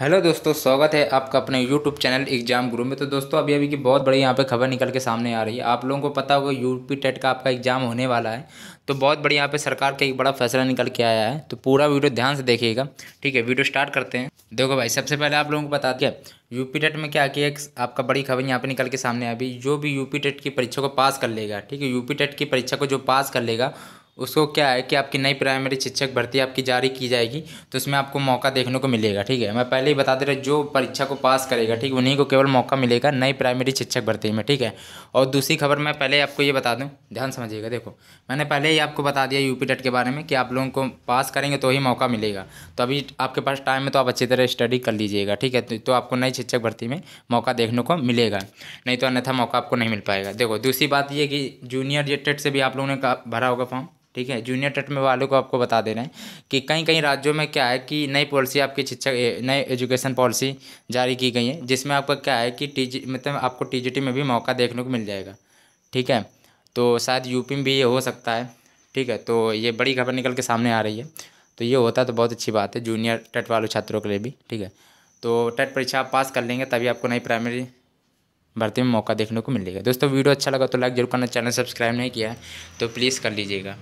hello दोस्तों स्वागत है आपका अपने यूट्यूब चैनल एग्जाम गुरु में तो दोस्तों अभी अभी की बहुत बड़ी यहाँ पे खबर निकल के सामने आ रही है आप लोगों को पता होगा यूपी टेट का आपका एग्जाम होने वाला है तो बहुत बड़ी यहाँ पे सरकार का एक बड़ा फैसला निकल के आया है तो पूरा वीडियो ध्यान से देखिएगा ठीक है वीडियो स्टार्ट करते हैं देखो भाई सबसे पहले आप लोगों को बता दें यूपी टेट में क्या कि एक आपका बड़ी खबर यहाँ पे निकल के सामने आई जो भी यूपी टेट की परीक्षा को पास कर लेगा ठीक है यूपी टेट की परीक्षा को जो पास कर लेगा उसको क्या है कि आपकी नई प्राइमरी शिक्षक भर्ती आपकी जारी की जाएगी तो उसमें आपको मौका देखने को मिलेगा ठीक है मैं पहले ही बता दे रहा जो परीक्षा को पास करेगा ठीक है उन्हीं को केवल मौका मिलेगा नई प्राइमरी शिक्षक भर्ती में ठीक है और दूसरी खबर मैं पहले आपको ये बता दूँ ध्यान समझिएगा देखो मैंने पहले ही आपको बता दिया यूपी टेट e के बारे में कि आप लोगों को पास करेंगे तो ही मौका मिलेगा तो अभी आपके पास टाइम है तो आप अच्छी तरह स्टडी कर लीजिएगा ठीक है तो आपको नई शिक्षक भर्ती में मौका देखने को मिलेगा नहीं तो अन्यथा मौका आपको नहीं मिल पाएगा देखो दूसरी बात ये कि जूनियर जेटेड से भी आप लोगों ने भरा होगा फॉर्म ठीक है जूनियर टेट में वालों को आपको बता दे रहे हैं कि कई कई राज्यों में क्या है कि नई पॉलिसी आपकी शिक्षा नई एजुकेशन पॉलिसी जारी की गई है जिसमें आपका क्या है कि टी मतलब आपको टी में भी मौका देखने को मिल जाएगा ठीक है तो शायद यूपी में भी ये हो सकता है ठीक है तो ये बड़ी खबर निकल के सामने आ रही है तो ये होता तो बहुत अच्छी बात है जूनियर टेट वालों छात्रों के लिए भी ठीक है तो टेट परीक्षा आप पास कर लेंगे तभी आपको नई प्राइमरी भर्ती में मौका देखने को मिलेगा दोस्तों वीडियो अच्छा लगा तो लाइक जरूर करना चैनल सब्सक्राइब नहीं किया है तो प्लीज़ कर लीजिएगा